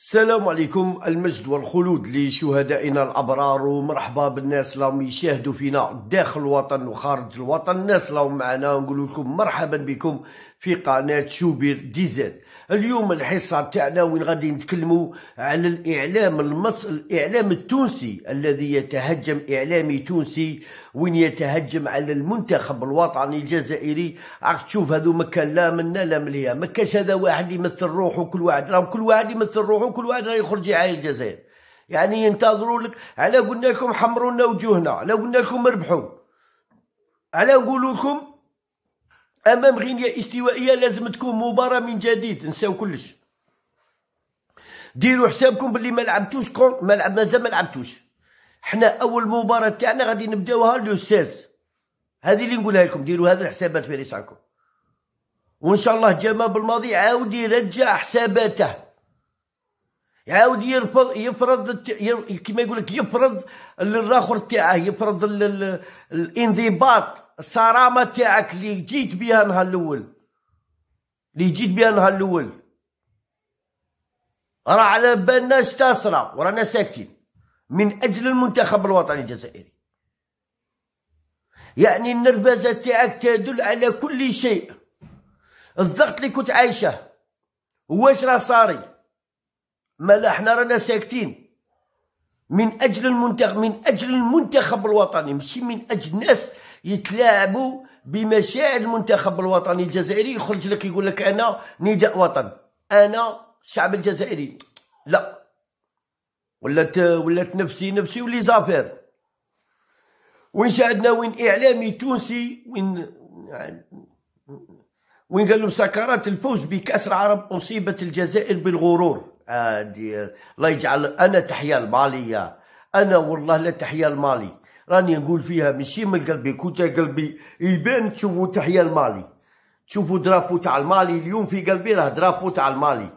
السلام عليكم المجد والخلود لشهدائنا الابرار ومرحبا بالناس اللي راهم يشاهدوا فينا داخل الوطن وخارج الوطن الناس اللي راهم معنا نقول لكم مرحبا بكم في قناه شوبير ديزاد اليوم الحصه تاعنا وين غادي نتكلموا على الاعلام المصري الاعلام التونسي الذي يتهجم اعلامي تونسي وين يتهجم على المنتخب الوطني الجزائري راك تشوف هذو مكان لا منا لا مليا ما كاش هذا واحد يمثل روحه كل واحد راه كل واحد يمثل روحه يسمعوا كل واحد راه يخرج يعاين الجزائر يعني ينتظروا لك على قلنا لكم حمروا لنا وجوهنا على قلنا لكم ربحوا على نقول لكم امام غينيا استوائيه لازم تكون مباراه من جديد نساو كلش ديروا حسابكم باللي ما لعبتوش كون ما لعب مازال ما لعبتوش حنا اول مباراه تاعنا غادي نبداوها لو 16 هذه اللي نقولها لكم ديروا هذا الحسابات في رسالكم وان شاء الله جمال بالماضي عاود يرجع حساباته يعاود يرفض يفرض كما يقول لك يفرض الاخر تاعه يفرض الانضباط الصرامه تاعك اللي جيت بها نهار الاول اللي جيت بها نهار الاول راه على بالنا تصرى ورانا ساكتين من اجل المنتخب الوطني الجزائري يعني النرفزه تاعك تدل على كل شيء الضغط اللي كنت عايشه واش راه صاري ما لا احنا رانا ساكتين من اجل المنتخب من اجل المنتخب الوطني ماشي من اجل ناس يتلاعبوا بمشاعر المنتخب الوطني الجزائري يخرج لك يقول لك انا نداء وطن انا الشعب الجزائري لا ولات ولات نفسي نفسي ولي زافير وين شاهدنا وين اعلامي تونسي وين وين قال لهم سكرات الفوز بكاس العرب اصيبت الجزائر بالغرور ادير الله يجعل انا تحيا الماليه انا والله لا تحيا المالي راني نقول فيها ماشي من قلبي كوتا قلبي يبان تشوفوا تحيا المالي تشوفوا درابو تاع المالي اليوم في قلبي راه درابو تاع المالي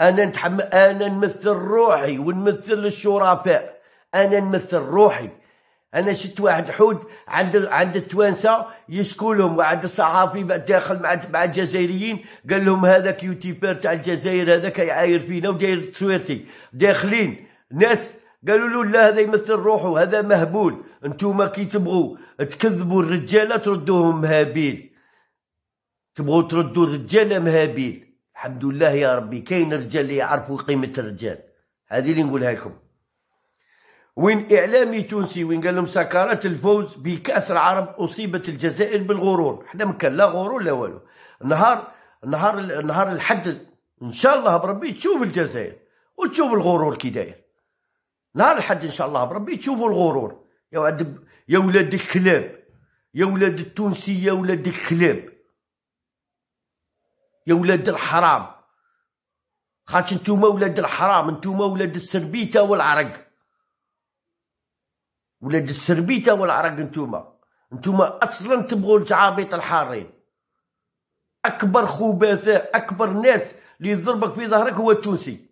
انا نتحمل انا نمثل روحي ونمثل الشرفاء انا نمثل روحي انا شفت واحد حوت عند عند التوانسه يشكو لهم واحد الصحافي داخل مع مع الجزائريين قال لهم هذاك يوتيوبر تاع الجزائر هذاك يعاير فينا وداير تصويرتي داخلين ناس قالوا له لا هذا يمثل روحه هذا مهبول انتم كي تبغوا تكذبوا الرجاله تردوهم مهابيل تبغوا تردوا الرجاله مهابيل الحمد لله يا ربي كاين رجال اللي يعرفوا قيمه الرجال هذه اللي نقولها لكم وين اعلامي تونسي وين قال لهم سكرات الفوز بكاس العرب اصيبت الجزائر بالغرور حنا مكان لا غرور لا والو نهار نهار نهار الحد ان شاء الله بربي تشوف الجزائر وتشوف الغرور كي داير نهار الحد ان شاء الله بربي تشوفوا الغرور يا ولد يا ولاد الكلاب يا ولاد التونسي يا ولاد الكلاب يا ولاد الحرام خاطش نتوما ولاد الحرام نتوما ولاد السربيته والعرق ولاد السربيته والعرق نتوما نتوما اصلا تبغوا التعابيط الحارين اكبر خبثاء اكبر ناس اللي يضربك في ظهرك هو التونسي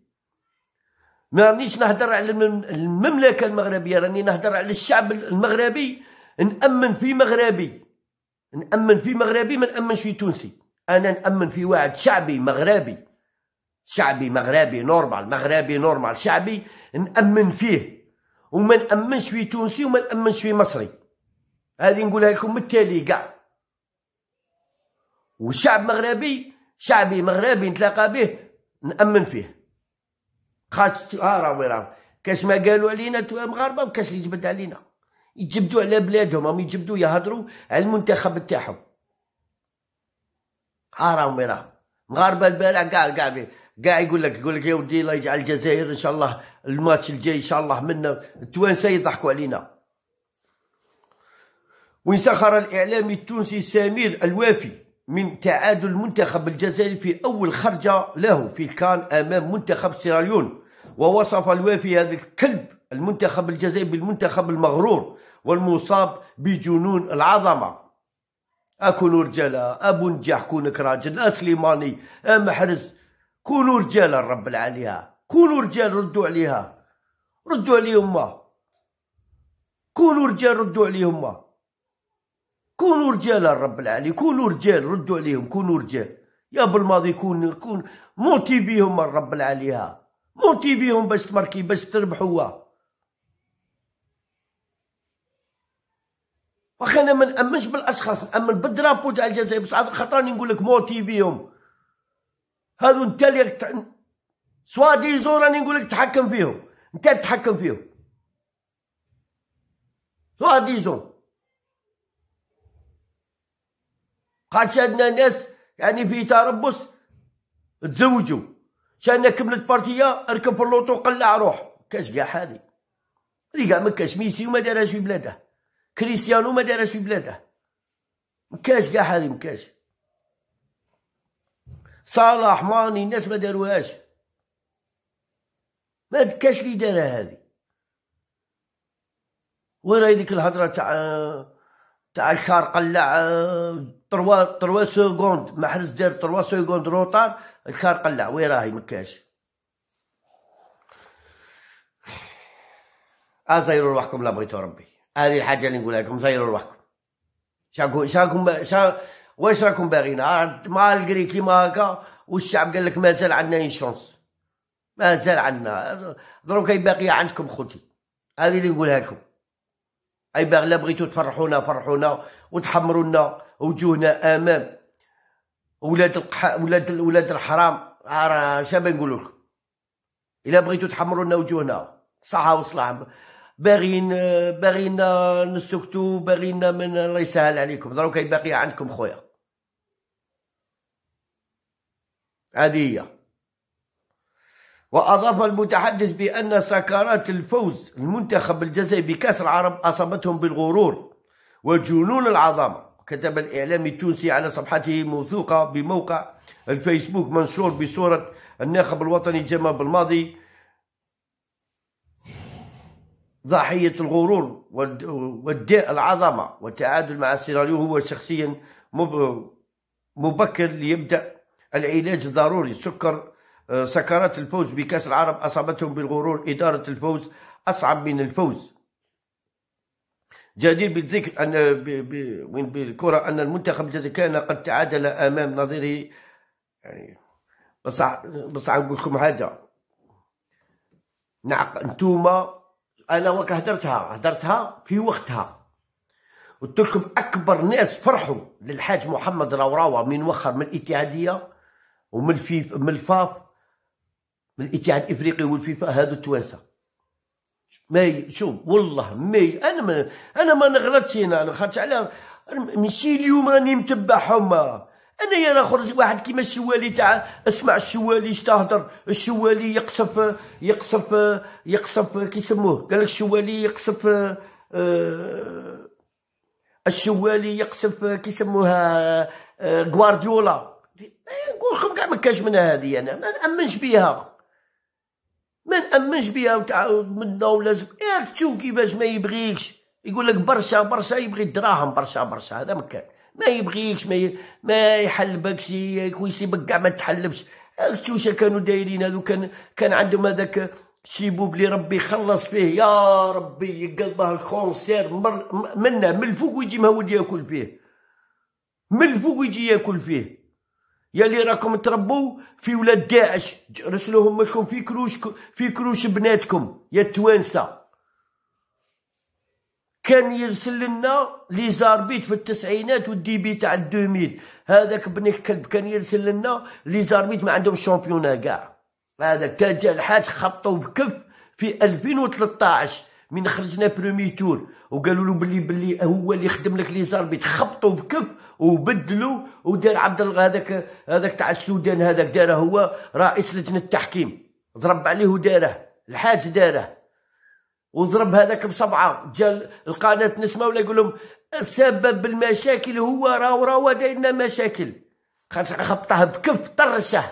ما رانيش نهضر على المملكه المغربيه راني نهضر على الشعب المغربي نامن في مغربي نامن في مغربي ما نامنش في تونسي انا نامن في واحد شعبي مغربي شعبي مغربي نورمال مغربي نورمال شعبي نامن فيه وما نامنش في تونسي وما نامنش في مصري هذه نقولها لكم بالتالي كاع والشعب مغربي شعبي مغربي نتلاقى به نامن فيه خاطش ها راهو راهو كاش ما قالوا علينا مغاربه وكاش اللي جبد علينا يجبدوا على بلادهم هم يجبدوا يهضروا على المنتخب تاعهم ها راهم مغاربه البارح كاع كاع كاع يقول لك يقول لك يا ودي الله يجعل الجزائر ان شاء الله الماتش الجاي ان شاء الله منا التوانسه يضحكوا علينا وين سخر الإعلامي التونسي سمير الوافي من تعادل المنتخب الجزائري في أول خرجة له في كان أمام منتخب سيراليون ووصف الوافي هذا الكلب المنتخب الجزائري بالمنتخب المغرور والمصاب بجنون العظمة أكون رجاله أبو نجاح كونك راجل أسليماني محرز كونوا رجال رب العليا كونوا رجال ردوا عليها ردوا عليهم ما كونوا رجال ردوا عليهم ما كونوا رجال رب العلي كونوا رجال ردوا عليهم كونوا رجال يا بالماضي كون كون موتي بيهم رب العاليها موتي بيهم باش تمركي باش تربحوا واخا انا ما نامنش بالاشخاص نامن بالدرابو تاع الجزائر بصح خطرني نقول لك موتي بيهم هذو انت اللي تح... سوا زون راني نقول لك تحكم فيهم انت تتحكم فيهم سوا دي زون قال شادنا ناس يعني في تربص تزوجوا شادنا كملت بارتيا اركب في اللوطو قلع روح كاش كاع حالي اللي كاع ما كاش ميسي وما دارهاش في بلاده كريستيانو ما دارهاش في بلاده مكاش كاع حالي مكاش صالح ماني الناس ما داروهاش ما كاش لي دارها هذه وين هذيك الهضره تاع تاع الكار قلع تروا تروا سكوند ما حرز دار تروا سكوند روطار الكار قلع وين راهي ما كاش آه، زيروا روحكم لا بغيتو ربي هذه الحاجه اللي نقولها لكم زيروا روحكم شاكم شاكم شا واش راكم باغيين مع آه، مالغري كيما هكا والشعب قال لك مازال عندنا اون شونس مازال عندنا دروك هي باقيه عندكم خوتي هذه اللي نقولها لكم اي باغ لا بغيتو تفرحونا فرحونا وتحمروا لنا وجوهنا امام ولاد القح ولاد ولاد الحرام راه شنو نقول لكم الا بغيتو تحمروا لنا وجوهنا صحه وصلاح باغيين باغينا نسكتوا باغينا من الله يسهل عليكم دروك باقيه عندكم خويا هذه هي وأضاف المتحدث بأن سكرات الفوز المنتخب الجزائري بكأس العرب أصابتهم بالغرور وجنون العظمة كتب الإعلامي التونسي على صفحته موثوقة بموقع الفيسبوك منشور بصورة الناخب الوطني جمال بالماضي ضحية الغرور والداء العظمة والتعادل مع السيناريو هو شخصيا مبكر ليبدأ العلاج الضروري سكر آه، سكرات الفوز بكأس العرب أصابتهم بالغرور إدارة الفوز أصعب من الفوز جدير بالذكر أن بالكرة أن المنتخب الجزائري كان قد تعادل أمام نظيره يعني بصح بصح نقول لكم حاجة نعق نتوما انا وك هدرتها هدرتها في وقتها قلت لكم اكبر ناس فرحوا للحاج محمد راوراوه من وخر من الاتحاديه ومن الفيف من الفاف من الاتحاد الافريقي والفيفا هادو التوانسه ما شوف والله ما انا ما انا ما نغلطش هنا انا خاطر على ماشي اليوم راني متبعهم انايا نخرج واحد كيما السوالي تاع اسمع السوالي يستهدر السوالي يقصف يقصف يقصف كيسموه قالك السوالي يقصف أه السوالي يقصف كيسموها أه غوارديولا نقول لكم كاع ما كاش منها هذه انا ما نامنش بها ما نامنش بها وتعاود منا ولازم ياك تشوف كيفاش ما يبغيكش يقول لك برشا برشا يبغي الدراهم برشا برشا هذا مكان ما يبغيكش ما, ي... ما يحلبكش ويسيبك كاع ما تحلبش التوشه كانوا دايرين هذو كان كان عندهم هذاك شيبوب اللي ربي خلص فيه يا ربي يقلبه الكونسير مر منه من الفوق ويجي مهود ياكل فيه من الفوق ويجي ياكل فيه يا اللي راكم تربوا في ولاد داعش رسلوهم لكم في كروش في كروش بناتكم يا التوانسه كان يرسل لنا لي زاربيت في التسعينات والديبي تاع 2000 هذاك بني الكلب كان يرسل لنا لي زاربيت ما عندهم شامبيونا كاع هذاك تاج الحاج خبطوا بكف في 2013 من خرجنا برومي تور وقالوا له بلي بلي هو اللي خدم لك لي زاربيت خبطوا بكف وبدلوا ودار عبد هذاك هذاك تاع السودان هذاك داره هو رئيس لجنه التحكيم ضرب عليه وداره الحاج داره وضرب هذاك بصبعه جا القناه نسمه ولا يقول لهم سبب المشاكل هو راهو راهو دايرنا مشاكل خبطه بكف طرشه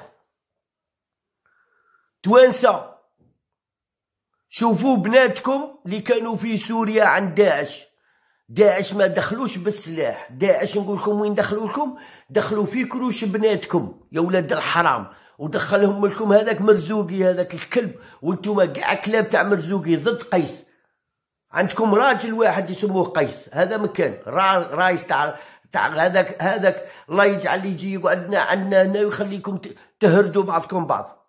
توانسه شوفوا بناتكم اللي كانوا في سوريا عند داعش داعش ما دخلوش بالسلاح داعش نقول لكم وين دخلوا لكم دخلوا في كروش بناتكم يا ولاد الحرام ودخلهم لكم هذاك مرزوقي هذاك الكلب وانتم كاع كلاب تاع مرزوقي ضد قيس عندكم راجل واحد يسموه قيس هذا مكان رايس تاع تاع هذاك هذاك الله يجعل يجي يقعدنا عندنا هنا ويخليكم تهردوا بعضكم بعض